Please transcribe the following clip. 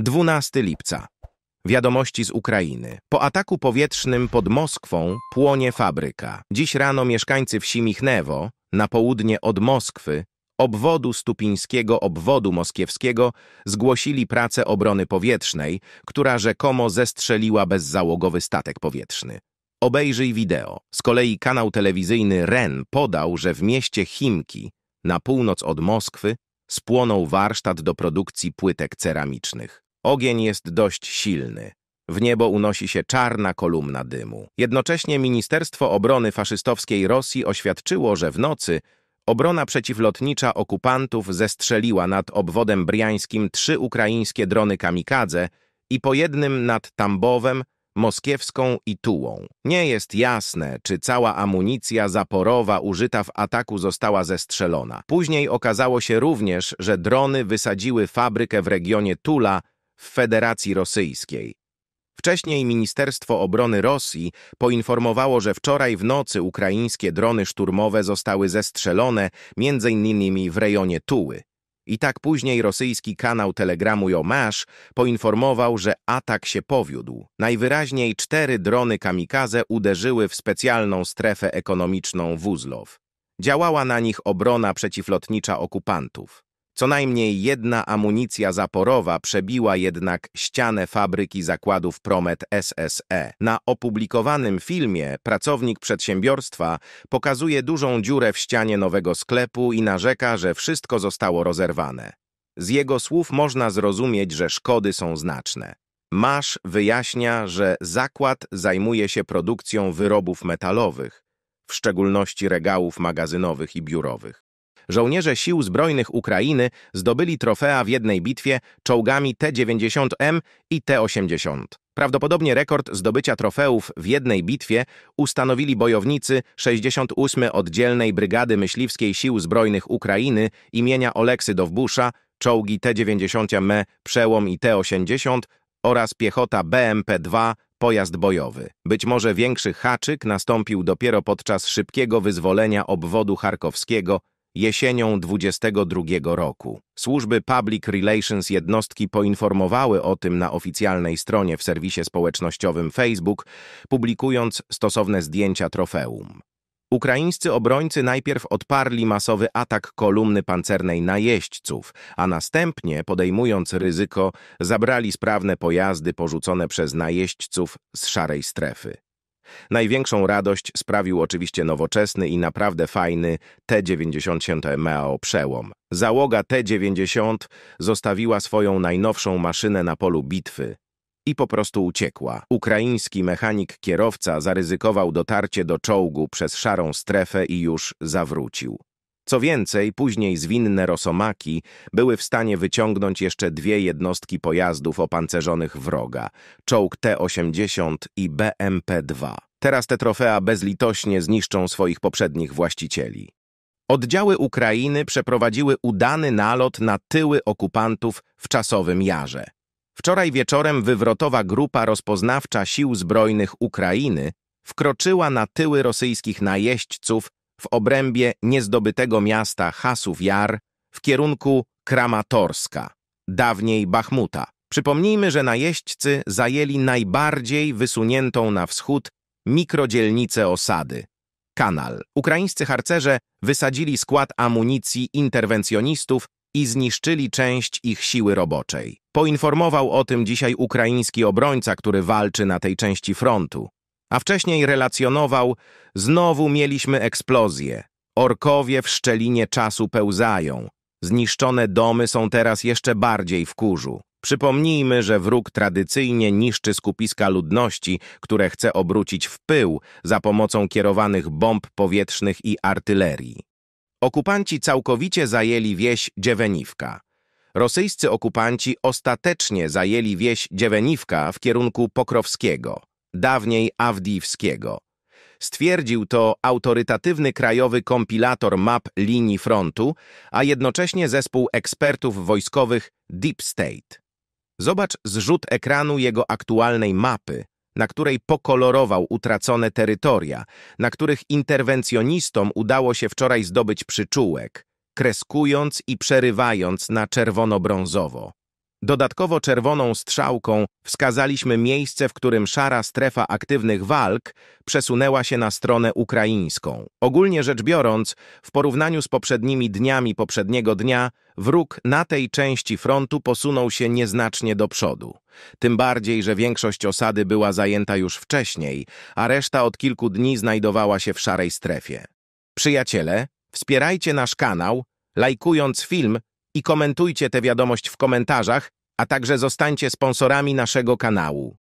12 lipca. Wiadomości z Ukrainy. Po ataku powietrznym pod Moskwą płonie fabryka. Dziś rano mieszkańcy wsi Michnewo, na południe od Moskwy, obwodu Stupińskiego obwodu moskiewskiego zgłosili pracę obrony powietrznej, która rzekomo zestrzeliła bezzałogowy statek powietrzny. Obejrzyj wideo. Z kolei kanał telewizyjny REN podał, że w mieście Chimki, na północ od Moskwy, spłonął warsztat do produkcji płytek ceramicznych. Ogień jest dość silny. W niebo unosi się czarna kolumna dymu. Jednocześnie Ministerstwo Obrony Faszystowskiej Rosji oświadczyło, że w nocy obrona przeciwlotnicza okupantów zestrzeliła nad obwodem briańskim trzy ukraińskie drony kamikadze i po jednym nad Tambowem, Moskiewską i Tułą. Nie jest jasne, czy cała amunicja zaporowa użyta w ataku została zestrzelona. Później okazało się również, że drony wysadziły fabrykę w regionie Tula, w Federacji Rosyjskiej. Wcześniej Ministerstwo Obrony Rosji poinformowało, że wczoraj w nocy ukraińskie drony szturmowe zostały zestrzelone, m.in. w rejonie Tuły. I tak później rosyjski kanał Telegramu Jomasz poinformował, że atak się powiódł. Najwyraźniej cztery drony kamikaze uderzyły w specjalną strefę ekonomiczną Wuzlow. Działała na nich obrona przeciwlotnicza okupantów. Co najmniej jedna amunicja zaporowa przebiła jednak ścianę fabryki zakładów Promet SSE. Na opublikowanym filmie pracownik przedsiębiorstwa pokazuje dużą dziurę w ścianie nowego sklepu i narzeka, że wszystko zostało rozerwane. Z jego słów można zrozumieć, że szkody są znaczne. Masz wyjaśnia, że zakład zajmuje się produkcją wyrobów metalowych, w szczególności regałów magazynowych i biurowych. Żołnierze Sił Zbrojnych Ukrainy zdobyli trofea w jednej bitwie czołgami T-90M i T-80. Prawdopodobnie rekord zdobycia trofeów w jednej bitwie ustanowili bojownicy 68. Oddzielnej Brygady Myśliwskiej Sił Zbrojnych Ukrainy imienia Oleksy Dowbusza, czołgi T-90M, Przełom i T-80 oraz piechota BMP-2, pojazd bojowy. Być może większy haczyk nastąpił dopiero podczas szybkiego wyzwolenia obwodu charkowskiego Jesienią 22 roku służby Public Relations jednostki poinformowały o tym na oficjalnej stronie w serwisie społecznościowym Facebook, publikując stosowne zdjęcia trofeum. Ukraińscy obrońcy najpierw odparli masowy atak kolumny pancernej najeźdźców, a następnie, podejmując ryzyko, zabrali sprawne pojazdy porzucone przez najeźdźców z szarej strefy. Największą radość sprawił oczywiście nowoczesny i naprawdę fajny T-97 MEO przełom. Załoga T-90 zostawiła swoją najnowszą maszynę na polu bitwy i po prostu uciekła. Ukraiński mechanik-kierowca zaryzykował dotarcie do czołgu przez szarą strefę i już zawrócił. Co więcej, później zwinne rosomaki były w stanie wyciągnąć jeszcze dwie jednostki pojazdów opancerzonych wroga, czołg T-80 i BMP-2. Teraz te trofea bezlitośnie zniszczą swoich poprzednich właścicieli. Oddziały Ukrainy przeprowadziły udany nalot na tyły okupantów w czasowym jarze. Wczoraj wieczorem wywrotowa grupa rozpoznawcza Sił Zbrojnych Ukrainy wkroczyła na tyły rosyjskich najeźdźców w obrębie niezdobytego miasta Hasów Jar w kierunku Kramatorska, dawniej Bachmuta. Przypomnijmy, że najeźdźcy zajęli najbardziej wysuniętą na wschód mikrodzielnicę osady – kanal. Ukraińscy harcerze wysadzili skład amunicji interwencjonistów i zniszczyli część ich siły roboczej. Poinformował o tym dzisiaj ukraiński obrońca, który walczy na tej części frontu. A wcześniej relacjonował, znowu mieliśmy eksplozję. Orkowie w szczelinie czasu pełzają. Zniszczone domy są teraz jeszcze bardziej w kurzu. Przypomnijmy, że wróg tradycyjnie niszczy skupiska ludności, które chce obrócić w pył za pomocą kierowanych bomb powietrznych i artylerii. Okupanci całkowicie zajęli wieś Dzieweniwka. Rosyjscy okupanci ostatecznie zajęli wieś Dzieweniwka w kierunku Pokrowskiego dawniej Awdiwskiego. Stwierdził to autorytatywny krajowy kompilator map linii frontu, a jednocześnie zespół ekspertów wojskowych Deep State. Zobacz zrzut ekranu jego aktualnej mapy, na której pokolorował utracone terytoria, na których interwencjonistom udało się wczoraj zdobyć przyczółek, kreskując i przerywając na czerwono-brązowo. Dodatkowo czerwoną strzałką wskazaliśmy miejsce, w którym szara strefa aktywnych walk przesunęła się na stronę ukraińską. Ogólnie rzecz biorąc, w porównaniu z poprzednimi dniami poprzedniego dnia, wróg na tej części frontu posunął się nieznacznie do przodu. Tym bardziej, że większość osady była zajęta już wcześniej, a reszta od kilku dni znajdowała się w szarej strefie. Przyjaciele, wspierajcie nasz kanał, lajkując film i komentujcie tę wiadomość w komentarzach, a także zostańcie sponsorami naszego kanału.